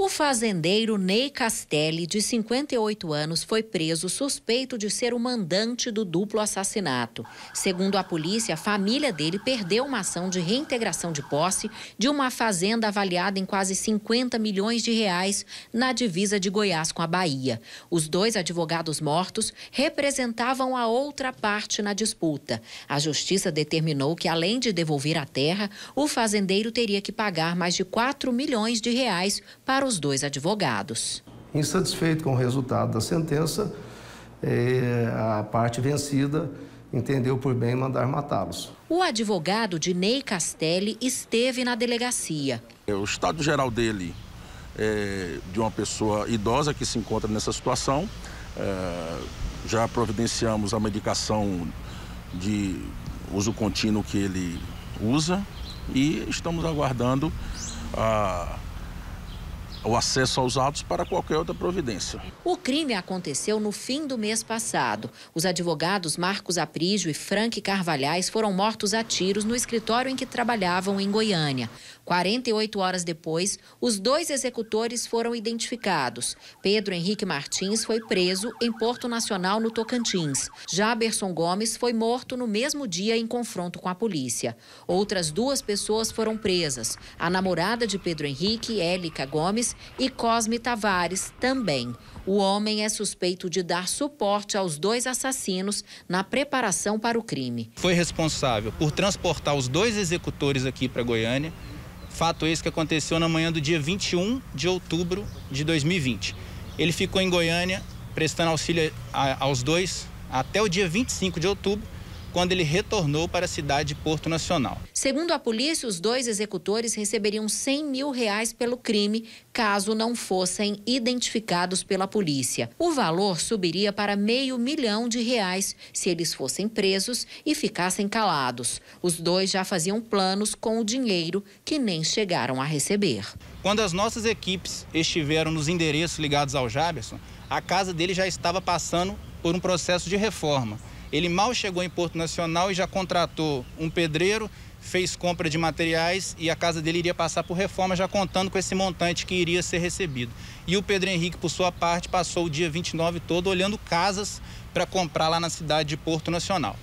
O fazendeiro Ney Castelli, de 58 anos, foi preso suspeito de ser o mandante do duplo assassinato. Segundo a polícia, a família dele perdeu uma ação de reintegração de posse de uma fazenda avaliada em quase 50 milhões de reais na divisa de Goiás com a Bahia. Os dois advogados mortos representavam a outra parte na disputa. A justiça determinou que, além de devolver a terra, o fazendeiro teria que pagar mais de 4 milhões de reais para os dois advogados. Insatisfeito com o resultado da sentença, é, a parte vencida entendeu por bem mandar matá-los. O advogado de Ney Castelli esteve na delegacia. É, o estado geral dele é de uma pessoa idosa que se encontra nessa situação. É, já providenciamos a medicação de uso contínuo que ele usa e estamos aguardando a o acesso aos autos para qualquer outra providência. O crime aconteceu no fim do mês passado. Os advogados Marcos Aprígio e Frank Carvalhais foram mortos a tiros no escritório em que trabalhavam em Goiânia. 48 horas depois, os dois executores foram identificados. Pedro Henrique Martins foi preso em Porto Nacional, no Tocantins. Jaberson Gomes foi morto no mesmo dia em confronto com a polícia. Outras duas pessoas foram presas: a namorada de Pedro Henrique, Élica Gomes, e Cosme Tavares, também. O homem é suspeito de dar suporte aos dois assassinos na preparação para o crime. Foi responsável por transportar os dois executores aqui para Goiânia Fato esse que aconteceu na manhã do dia 21 de outubro de 2020. Ele ficou em Goiânia prestando auxílio a, aos dois até o dia 25 de outubro, quando ele retornou para a cidade de Porto Nacional. Segundo a polícia, os dois executores receberiam 100 mil reais pelo crime, caso não fossem identificados pela polícia. O valor subiria para meio milhão de reais se eles fossem presos e ficassem calados. Os dois já faziam planos com o dinheiro que nem chegaram a receber. Quando as nossas equipes estiveram nos endereços ligados ao Jaberson, a casa dele já estava passando por um processo de reforma. Ele mal chegou em Porto Nacional e já contratou um pedreiro, fez compra de materiais e a casa dele iria passar por reforma, já contando com esse montante que iria ser recebido. E o Pedro Henrique, por sua parte, passou o dia 29 todo olhando casas para comprar lá na cidade de Porto Nacional.